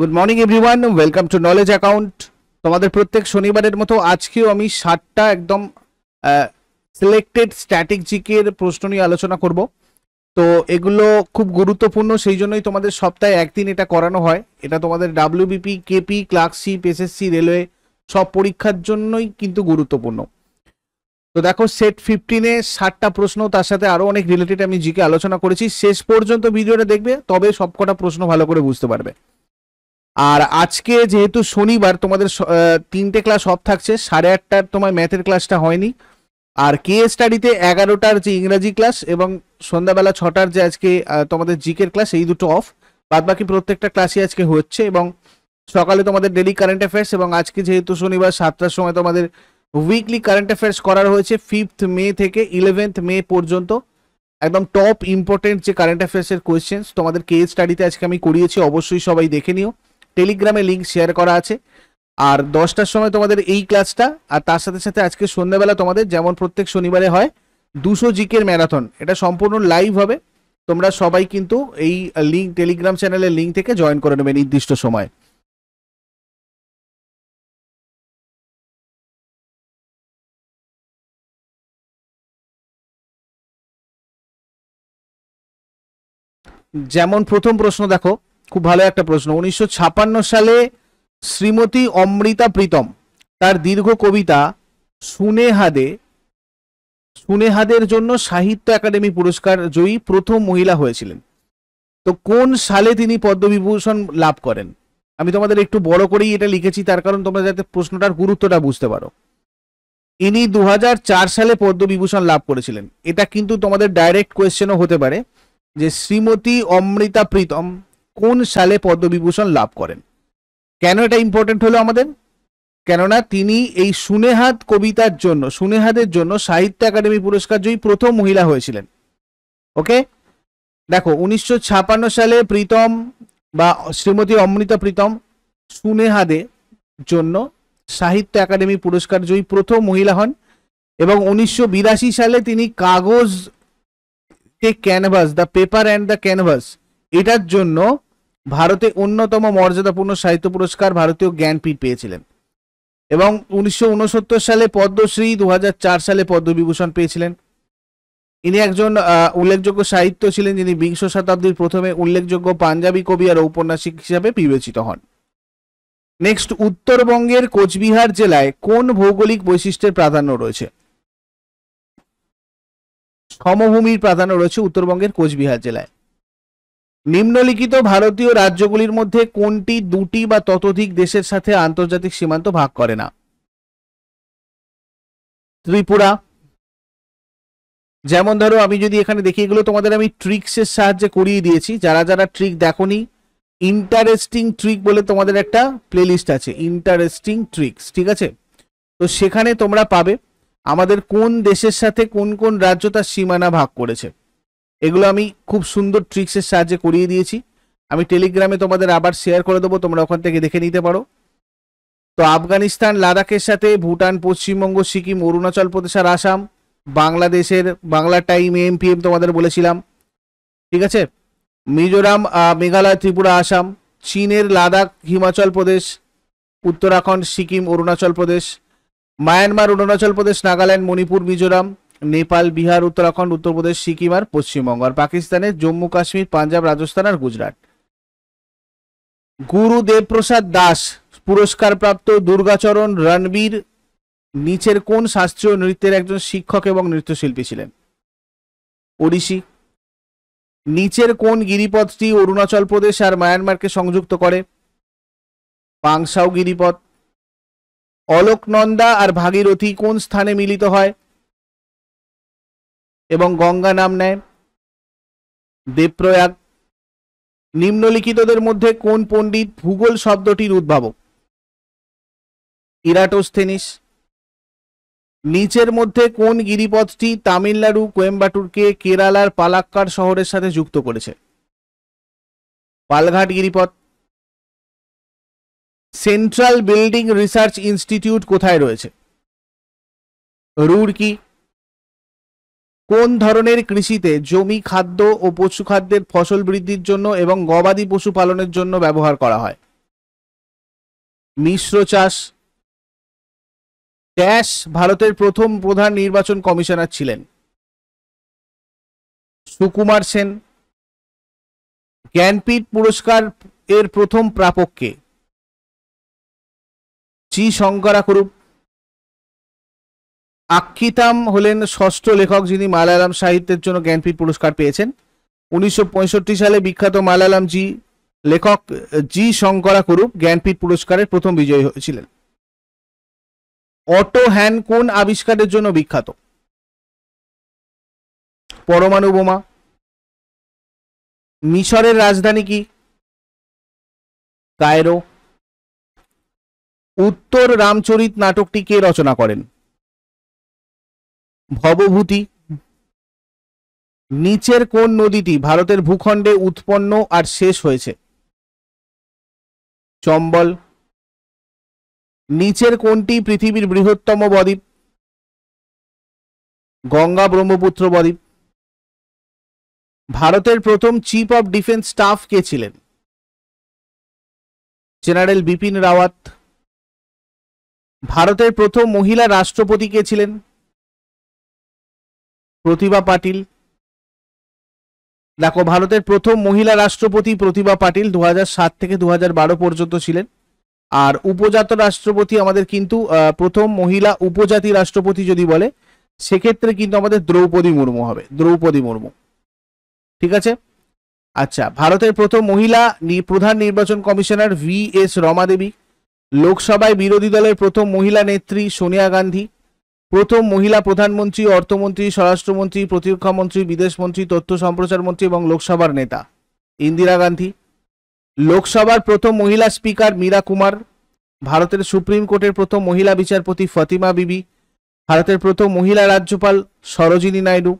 good morning everyone welcome to knowledge account তোমাদের প্রত্যেক শনিবারের মতো আজকেও আমি সাতটা একদম সিলেক্টেড স্ট্যাটিক জিকের প্রশ্ন নিয়ে আলোচনা করব তো এগুলো খুব গুরুত্বপূর্ণ সেই জন্যই তোমাদের সপ্তাহে একদিন এটা করানো হয় এটা তোমাদের WBP KP clerkship SSC railway সব পরীক্ষার জন্যই কিন্তু গুরুত্বপূর্ণ তো দেখো সেট ফিফটিনে ষাটটা প্রশ্ন তার সাথে আরও অনেক রিলেটেড আমি জিকে আলোচনা করেছি শেষ পর্যন্ত ভিডিওটা দেখবে তবে সবকটা প্রশ্ন ভালো করে বুঝতে পারবে আর আজকে যেহেতু শনিবার তোমাদের তিনটে ক্লাস অফ থাকছে সাড়ে আটটার তোমার ম্যাথের ক্লাসটা হয়নি আর কে স্টাডিতে এগারোটার যে ইংরাজি ক্লাস এবং সন্ধ্যাবেলা ছটার যে আজকে তোমাদের জিকের ক্লাস এই দুটো অফ বাদ বাকি প্রত্যেকটা ক্লাসই আজকে হচ্ছে এবং সকালে তোমাদের ডেলি কারেন্ট অ্যাফেয়ার্স এবং আজকে যেহেতু শনিবার সাতটার সময় তোমাদের উইকলি কারেন্ট অ্যাফেয়ার্স করার হয়েছে ফিফথ মে থেকে ইলেভেন্থ মে পর্যন্ত একদম টপ ইম্পর্টেন্ট যে কারেন্ট অ্যাফেয়ার্সের কোয়েশ্চেন্স তোমাদের কে স্টাডিতে আজকে আমি করিয়েছি অবশ্যই সবাই দেখে নিও টেলিগ্রামে লিঙ্ক শেয়ার করা আছে আর দশটার সময় তোমাদের এই ক্লাসটা আর তার সাথে সাথে আজকে সন্ধ্যাবেলা তোমাদের যেমন প্রত্যেক শনিবারে হয় দুশো জিকের ম্যারাথন এটা সম্পূর্ণ লাইভ হবে তোমরা সবাই কিন্তু এই লিঙ্ক টেলিগ্রাম চ্যানেলের লিঙ্ক থেকে জয়েন করে নেবে নির্দিষ্ট সময়ে যেমন প্রথম প্রশ্ন দেখো খুব ভালো একটা প্রশ্ন উনিশশো সালে শ্রীমতী অমৃতা প্রীতম তার দীর্ঘ কবিতা সুনেহাদে সুনেহাদের জন্য সাহিত্য একাডেমি পুরস্কার জয়ী প্রথম মহিলা হয়েছিলেন তো কোন সালে তিনি পদ্মবিভূষণ লাভ করেন আমি তোমাদের একটু বড় করেই এটা লিখেছি তার কারণ তোমরা যাতে প্রশ্নটার গুরুত্বটা বুঝতে পারো ইনি দু সালে পদ্মবিভূষণ লাভ করেছিলেন এটা কিন্তু তোমাদের ডাইরেক্ট কোয়েশ্চেনও হতে পারে যে শ্রীমতী অমৃতা প্রীতম কোন সালে পদ্মবিভূষণ লাভ করেন কেন এটা ইম্পর্টেন্ট হলো আমাদের কেননা তিনি এই সুনেহাত কবিতার জন্য সুনেহাদের জন্য সাহিত্য একাডেমি পুরস্কার জয়ী প্রথম মহিলা হয়েছিলেন ওকে দেখো উনিশশো সালে প্রীতম বা শ্রীমতী অমৃতা প্রীতম সুনেহাদের জন্য সাহিত্য একাডেমি পুরস্কার জয়ী প্রথম মহিলা হন এবং উনিশশো সালে তিনি কাগজ কে canvas the paper and the canvas এটার জন্য ভারতে অন্যতম মর্যাদাপূর্ণ সাহিত্য পুরস্কার ভারতীয় জ্ঞানপীঠ পেয়েছিলেন এবং উনিশশো সালে পদ্মশ্রী দু সালে পদ্মবিভূষণ পেয়েছিলেন ইনি একজন উল্লেখযোগ্য সাহিত্য ছিলেন যিনি বিংশ শতাব্দীর প্রথমে উল্লেখযোগ্য পাঞ্জাবি কবি আর ঔপন্যাসিক হিসাবে বিবেচিত হন নেক্সট উত্তরবঙ্গের কোচবিহার জেলায় কোন ভৌগোলিক বৈশিষ্ট্যের প্রাধান্য রয়েছে সমভূমির প্রাধান্য রয়েছে উত্তরবঙ্গের কোচবিহার জেলায় নিম্নলিখিত ভারতীয় রাজ্যগুলির মধ্যে কোনটি দুটি বা ততোধিক দেশের সাথে আন্তর্জাতিক সীমান্ত ভাগ করে না ত্রিপুরা যেমন ধরো আমি যদি এখানে দেখি এগুলো তোমাদের আমি ট্রিক্সের সাহায্যে করিয়ে দিয়েছি যারা যারা ট্রিক দেখোনি ইন্টারেস্টিং ট্রিক বলে তোমাদের একটা প্লেলিস্ট আছে ইন্টারেস্টিং ট্রিক্স ঠিক আছে তো সেখানে তোমরা পাবে আমাদের কোন দেশের সাথে কোন কোন রাজ্য তার সীমানা ভাগ করেছে এগুলো আমি খুব সুন্দর ট্রিক্সের সাহায্যে করিয়ে দিয়েছি আমি টেলিগ্রামে তোমাদের আবার শেয়ার করে দেবো তোমরা ওখান থেকে দেখে নিতে পারো তো আফগানিস্তান লাদাখের সাথে ভুটান পশ্চিমবঙ্গ সিকিম অরুণাচল প্রদেশ আর আসাম বাংলাদেশের Bangla time M P M তোমাদের বলেছিলাম ঠিক আছে মিজোরাম মেঘালয় ত্রিপুরা আসাম চীনের লাদাখ হিমাচল প্রদেশ উত্তরাখণ্ড সিকিম অরুণাচল প্রদেশ মায়ানমার অরুণাচল প্রদেশ নাগাল্যান্ড মণিপুর মিজোরাম নেপাল বিহার উত্তরাখণ্ড উত্তরপ্রদেশ সিকিম আর পশ্চিমবঙ্গ আর পাকিস্তানে জম্মু কাশ্মীর পাঞ্জাব রাজস্থান আর গুজরাট গুরু দেবপ্রসাদ দাস পুরস্কারপ্রাপ্ত দুর্গাচরণ রণবীর নিচের কোন শাস্ত্রীয় নৃত্যের একজন শিক্ষক এবং নৃত্যশিল্পী ছিলেন ওড়িশি নিচের কোন গিরিপথটি অরুণাচল প্রদেশ আর মায়ানমারকে সংযুক্ত করে পাংসাও গিরিপথ অলোকনন্দা আর ভাগীরথী কোন স্থানে মিলিত হয় এবং গঙ্গা নাম নেয় দেবপ্রয়াগ নিম্নলিখিতদের মধ্যে কোন পণ্ডিত ভূগোল শব্দটির উদ্ভাবক ইরাটোস্থেনিস নিচের মধ্যে কোন গিরিপথটি তামিলনাড়ু কোয়েম্বাটুরকে কেরালার পালাক্কার শহরের সাথে যুক্ত করেছে পালঘাট গিরিপথ সেন্ট্রাল বিল্ডিং রিসার্চ ইনস্টিটিউট কোথায় রয়েছে রুড়কি কোন ধরনের কৃষিতে জমি খাদ্য ও পশু খাদ্যের ফসল বৃদ্ধির জন্য এবং গবাদি পশু পালনের জন্য ব্যবহার করা হয় মিশ্র চাষ ড্যাশ ভারতের প্রথম প্রধান নির্বাচন কমিশনার ছিলেন সুকুমার সেন জ্ঞানপীঠ পুরস্কার এর প্রথম প্রাপককে চি শঙ্করাকরূপ আক্ষিতাম হলেন ষষ্ঠ লেখক যিনি মালায়ালাম সাহিত্যের জন্য জ্ঞানপীঠ পুরস্কার পেয়েছেন উনিশশো সালে বিখ্যাত মালায়ালাম জি লেখক জি শঙ্করা শঙ্করাকুরুপ জ্ঞানপীঠ পুরস্কারের প্রথম বিজয়ী হয়েছিলেন অটো হ্যান কোন আবিষ্কারের জন্য বিখ্যাত পরমাণু বোমা মিশরের রাজধানী কি কায়রো উত্তর রামচরিত নাটকটি কে রচনা করেন ভবভূতি নিচের কোন নদীটি ভারতের ভূখণ্ডে উৎপন্ন আর শেষ হয়েছে চম্বল নিচের কোনটি পৃথিবীর বৃহত্তম বদ্বীপ গঙ্গা ব্রহ্মপুত্র বদ্বীপ ভারতের প্রথম চিফ অফ ডিফেন্স স্টাফ কে ছিলেন জেনারেল বিপিন রাওয়াত ভারতের প্রথম মহিলা রাষ্ট্রপতি কে ছিলেন প্রতিভা পাটিল দেখো ভারতের প্রথম মহিলা রাষ্ট্রপতি প্রতিভা পাটিল দু সাত থেকে দু পর্যন্ত ছিলেন আর উপজাত রাষ্ট্রপতি আমাদের কিন্তু প্রথম মহিলা উপজাতি রাষ্ট্রপতি যদি বলে সেক্ষেত্রে কিন্তু আমাদের দ্রৌপদী মুর্মু হবে দ্রৌপদী মুর্মু ঠিক আছে আচ্ছা ভারতের প্রথম মহিলা প্রধান নির্বাচন commissioner V S Rama Devi লোকসভায় বিরোধী দলের প্রথম মহিলা নেত্রী সোনিয়া গান্ধী প্রথম মহিলা প্রধানমন্ত্রী অর্থমন্ত্রী স্বরাষ্ট্রমন্ত্রী প্রতিরক্ষা মন্ত্রী বিদেশমন্ত্রী তথ্য সম্প্রচার মন্ত্রী এবং লোকসভার নেতা ইন্দিরা গান্ধী লোকসভার প্রথম মহিলা স্পিকার মীরা কুমার ভারতের সুপ্রিম কোর্টের প্রথম মহিলা বিচারপতি ফতিমা বিবি ভারতের প্রথম মহিলা রাজ্যপাল সরোজিনী নাইডু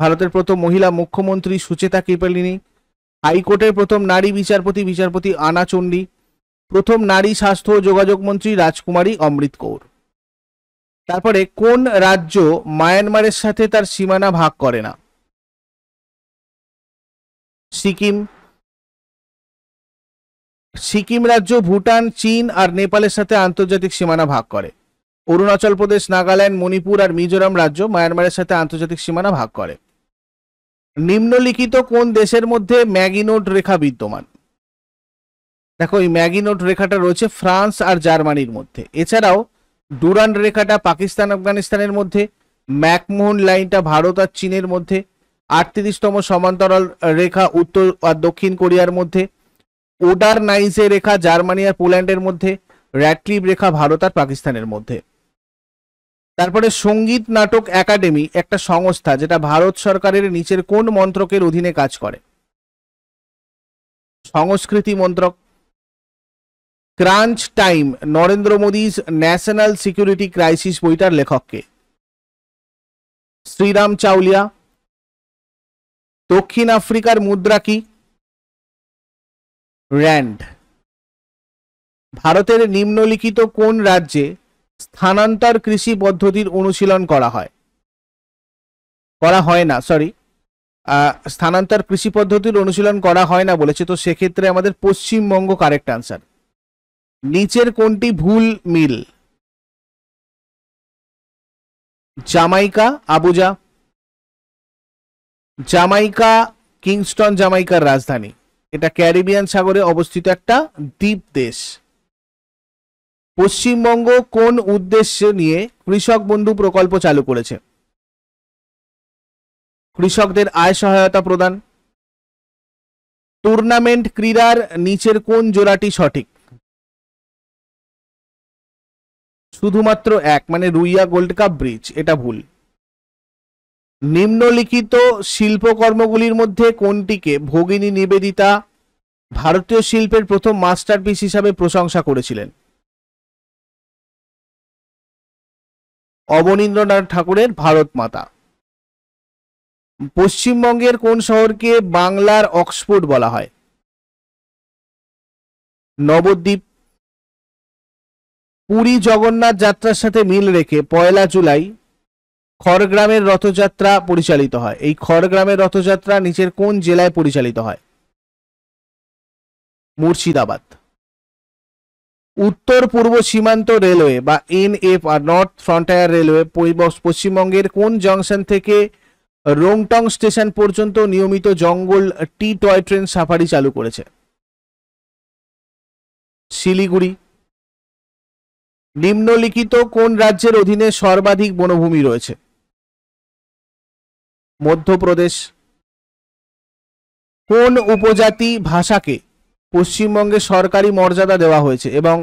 ভারতের প্রথম মহিলা মুখ্যমন্ত্রী সুচেতা কৃপালিনী হাইকোর্টের প্রথম নারী বিচারপতি বিচারপতি আনা চণ্ডী প্রথম নারী স্বাস্থ্য ও যোগাযোগ মন্ত্রী রাজকুমারী অমৃত কৌর তারপরে কোন রাজ্য মায়ানমারের সাথে তার সীমানা ভাগ করে না সিকিম সিকিম রাজ্য ভুটান চীন আর নেপালের সাথে আন্তর্জাতিক সীমানা ভাগ করে অরুণাচল প্রদেশ নাগাল্যান্ড মণিপুর আর মিজোরাম রাজ্য মায়ানমারের সাথে আন্তর্জাতিক সীমানা ভাগ করে নিম্নলিখিত কোন দেশের মধ্যে ম্যাগিনোট রেখা বিদ্যমান দেখো এই ম্যাগিনোট রেখাটা রয়েছে ফ্রান্স আর জার্মানির মধ্যে এছাড়াও ডুরান রেখাটা পাকিস্তান আফগানিস্তানের মধ্যে ম্যাকমোহন লাইনটা ভারত আর চীনের মধ্যে আটত্রিশতম সমান্তরাল রেখা উত্তর আর দক্ষিণ কোরিয়ার মধ্যে ওডার নাইসে রেখা জার্মানি আর পোল্যান্ডের মধ্যে র্যাটলিভ রেখা ভারত আর পাকিস্তানের মধ্যে তারপরে সঙ্গীত নাটক একাডেমি একটা সংস্থা যেটা ভারত সরকারের নিচের কোন মন্ত্রকের অধীনে কাজ করে সংস্কৃতি মন্ত্রক crunch time Narendra Modi's national security crisis বইটার লেখককে শ্রীরাম চাউলিয়া দক্ষিণ আফ্রিকার মুদ্রা কি র্যান্ড ভারতের নিম্নলিখিত কোন রাজ্যে স্থানান্তর কৃষি পদ্ধতির অনুশীলন করা হয় করা হয় না সরি স্থানান্তর কৃষি পদ্ধতির অনুশীলন করা হয় না বলেছে তো সেক্ষেত্রে আমাদের পশ্চিমবঙ্গ কারেক্ট আনসার নিচের কোনটি ভুল মিল জামাইকা আবুজা জামাইকা কিংস্টন জামাইকার রাজধানী এটা ক্যারিবিয়ান সাগরে অবস্থিত একটা দ্বীপ দেশ পশ্চিমবঙ্গ কোন উদ্দেশ্য নিয়ে কৃষক বন্ধু প্রকল্প চালু করেছে কৃষকদের আয় সহায়তা প্রদান টুর্নামেন্ট ক্রীড়ার নিচের কোন জোড়াটি সঠিক শুধুমাত্র এক মানে রুইয়া গোল্ড কাপ ব্রিজ এটা ভুল নিম্নলিখিত শিল্পকর্মগুলির মধ্যে কোনটিকে ভগিনী নিবেদিতা ভারতীয় শিল্পের প্রথম মাস্টারপিস হিসাবে প্রশংসা করেছিলেন অবনীন্দ্রনাথ ঠাকুরের ভারত মাতা পশ্চিমবঙ্গের কোন শহরকে বাংলার অক্সফোর্ড বলা হয় নবদ্বীপ পুরী জগন্নাথ যাত্রার সাথে মিল রেখে পয়লা জুলাই খড়গ্রামের রথযাত্রা পরিচালিত হয় এই খড়গ্রামের রথযাত্রা নিচের কোন জেলায় পরিচালিত হয় মুর্শিদাবাদ উত্তর পূর্ব সীমান্ত রেলওয়ে বা NF R north frontier railway পশ্চিমবঙ্গের কোন জংশন থেকে রোংটং স্টেশন পর্যন্ত নিয়মিত জঙ্গল টি টয় ট্রেন সাফারি চালু করেছে শিলিগুড়ি নিম্নলিখিত কোন রাজ্যের অধীনে সর্বাধিক বনভূমি রয়েছে মধ্যপ্রদেশ কোন উপজাতি ভাষাকে পশ্চিমবঙ্গে সরকারি মর্যাদা দেওয়া হয়েছে এবং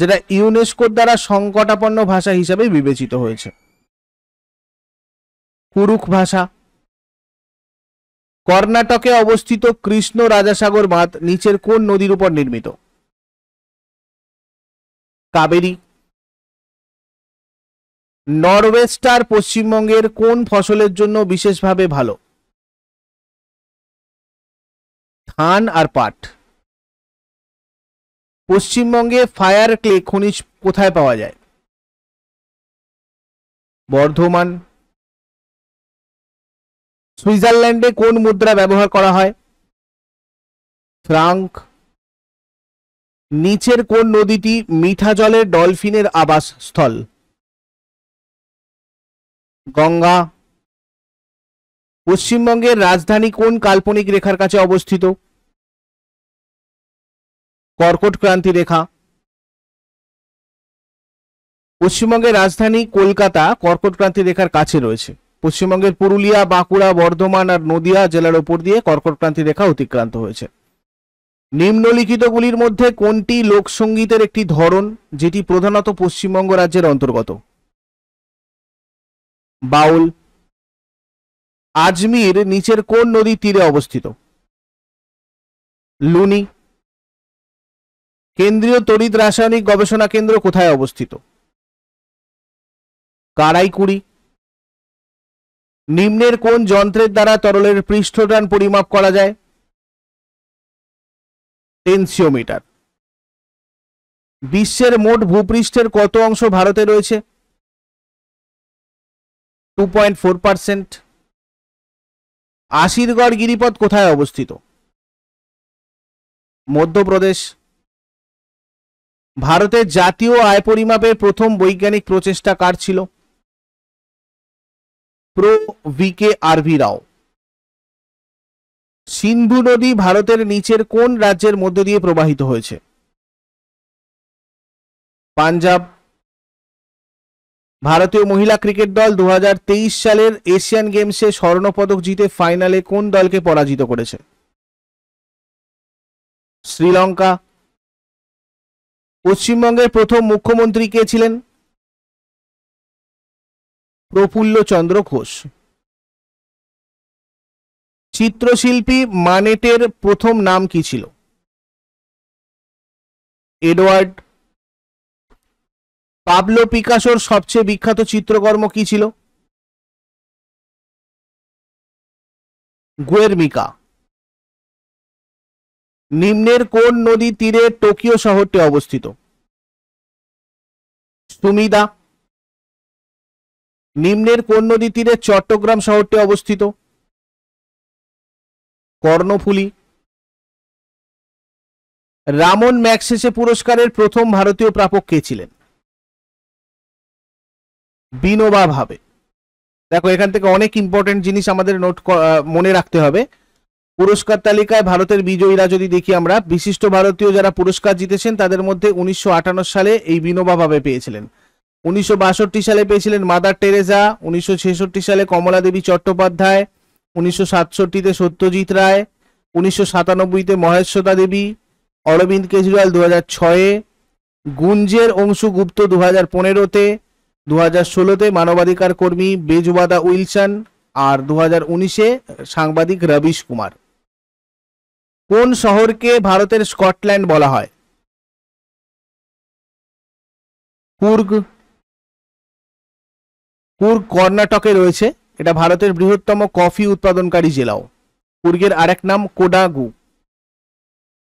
যেটা ইউনেস্কোর দ্বারা সংকটাপন্ন ভাষা হিসাবে বিবেচিত হয়েছে কুরুক ভাষা কর্ণাটকে অবস্থিত কৃষ্ণ রাজাসাগর বাঁধ নিচের কোন নদীর উপর নির্মিত কাবেরী নরওয়েস্টার পশ্চিমবঙ্গের কোন ফসলের জন্য বিশেষভাবে ভালো ধান আর পাট পশ্চিমবঙ্গে ফায়ার ক্লে খনিজ কোথায় পাওয়া যায় বর্ধমান সুইজারল্যান্ডে কোন মুদ্রা ব্যবহার করা হয় ফ্রাঙ্ক নিচের কোন নদীটি মিঠা জলের ডলফিনের আবাসস্থল গঙ্গা পশ্চিমবঙ্গের রাজধানী কোন কাল্পনিক রেখার কাছে অবস্থিত কর্কট ক্রান্তি রেখা পশ্চিমবঙ্গের রাজধানী কলকাতা কর্কট ক্রান্তি রেখার কাছে রয়েছে পশ্চিমবঙ্গের পুরুলিয়া বাঁকুড়া বর্ধমান আর নদিয়া জেলার ওপর দিয়ে কর্কট ক্রান্তি রেখা অতিক্রান্ত হয়েছে নিম্নলিখিতগুলির মধ্যে কোনটি লোকসঙ্গীতের একটি ধরন যেটি প্রধানত পশ্চিমবঙ্গ রাজ্যের অন্তর্গত বাউল আজমির নিচের কোন নদীর তীরে অবস্থিত লুনি কেন্দ্রীয় তড়িৎ রাসায়নিক গবেষণা কেন্দ্র কোথায় অবস্থিত কারাইকুড়ি নিম্নের কোন যন্ত্রের দ্বারা তরলের পৃষ্ঠটান পরিমাপ করা যায় টেনসিওমিটার বিশ্বের মোট ভূপৃষ্ঠের কত অংশ ভারতে রয়েছে two point four percent Asirgarh গিরিপথ কোথায় অবস্থিত মধ্যপ্রদেশ ভারতের জাতীয় আয় পরিমাপের প্রথম বৈজ্ঞানিক প্রচেষ্টা কার ছিল prof V K V Rao Sindhu নদী ভারতের নিচের কোন রাজ্যের মধ্য দিয়ে প্রবাহিত হয়েছে পাঞ্জাব ভারতীয় মহিলা ক্রিকেট দল দু সালের এশিয়ান গেমসে স্বর্ণপদক জিতে ফাইনালে কোন দলকে পরাজিত করেছে শ্রীলঙ্কা পশ্চিমবঙ্গের প্রথম মুখ্যমন্ত্রী কে ছিলেন প্রফুল্ল চন্দ্র ঘোষ চিত্রশিল্পী মানেটের প্রথম নাম কি ছিল এডওয়ার্ড পাবলো পিকাসোর সবচেয়ে বিখ্যাত চিত্রকর্ম কি ছিল গুয়েরমিকা নিম্নের কোন নদী তীরে টোকিও শহরটি অবস্থিত সুমিদা নিম্নের কোন নদী তীরে চট্টগ্রাম শহরটি অবস্থিত কর্ণফুলি রামন ম্যাক্সেসে পুরস্কারের প্রথম ভারতীয় প্রাপক কে ছিলেন বিনোবা ভাবে দেখো এখান থেকে অনেক ইম্পর্টেন্ট জিনিস আমাদের নোট মনে রাখতে হবে পুরস্কার তালিকায় ভারতের বিজয়ীরা যদি দেখি আমরা বিশিষ্ট ভারতীয় যারা পুরস্কার জিতেছেন তাদের মধ্যে উনিশশো সালে এই বিনোবা ভাবে পেয়েছিলেন উনিশশো সালে পেয়েছিলেন মাদার টেরেজা উনিশশো সালে কমলা দেবী চট্টোপাধ্যায় উনিশশো সাতষট্টিতে সত্যজিৎ রায় উনিশশো সাতানব্বইতে মহেশ্বতা দেবী অরবিন্দ কেজরিওয়াল দু হাজার ছয়ে গুঞ্জের অংশু গুপ্ত দু হাজার পনেরোতে দু ষোলোতে মানবাধিকার কর্মী বেজুবাদা উইলসন আর দু হাজার উনিশে সাংবাদিক রবিশ কুমার কোন শহরকে ভারতের স্কটল্যান্ড বলা হয় কুর্গ কুর্গ কর্ণাটকে রয়েছে এটা ভারতের বৃহত্তম কফি উৎপাদনকারী জেলাও কুর্গের আরেক নাম কোডাগু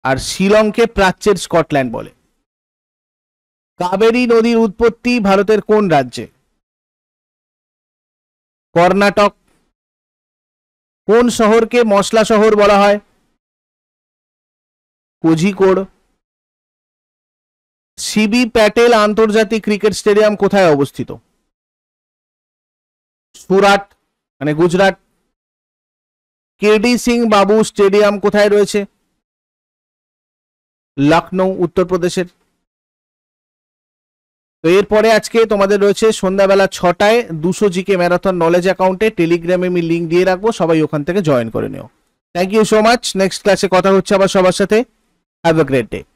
আর শিলংকে প্রাচ্যের স্কটল্যান্ড বলে কাবেরী নদীর উৎপত্তি ভারতের কোন রাজ্যে কর্ণাটক কোন শহরকে মশলা শহর বলা হয় কোঝিকোড় সিবি প্যাটেল আন্তর্জাতিক ক্রিকেট স্টেডিয়াম কোথায় অবস্থিত সুরাট মানে গুজরাট কেডি সিং বাবু স্টেডিয়াম কোথায় রয়েছে লখনৌ উত্তরপ্রদেশের তো এরপরে আজকে তোমাদের রয়েছে সন্ধ্যাবেলা ছটায় দুশো জিকে ম্যারাথন নলেজ অ্যাকাউন্টে টেলিগ্রামে আমি লিঙ্ক দিয়ে রাখবো সবাই ওখান থেকে জয়েন করে নিও thank you so much next ক্লাসে কথা হচ্ছে আবার সবার সাথে হ্যাভ এ গ্রেট ডে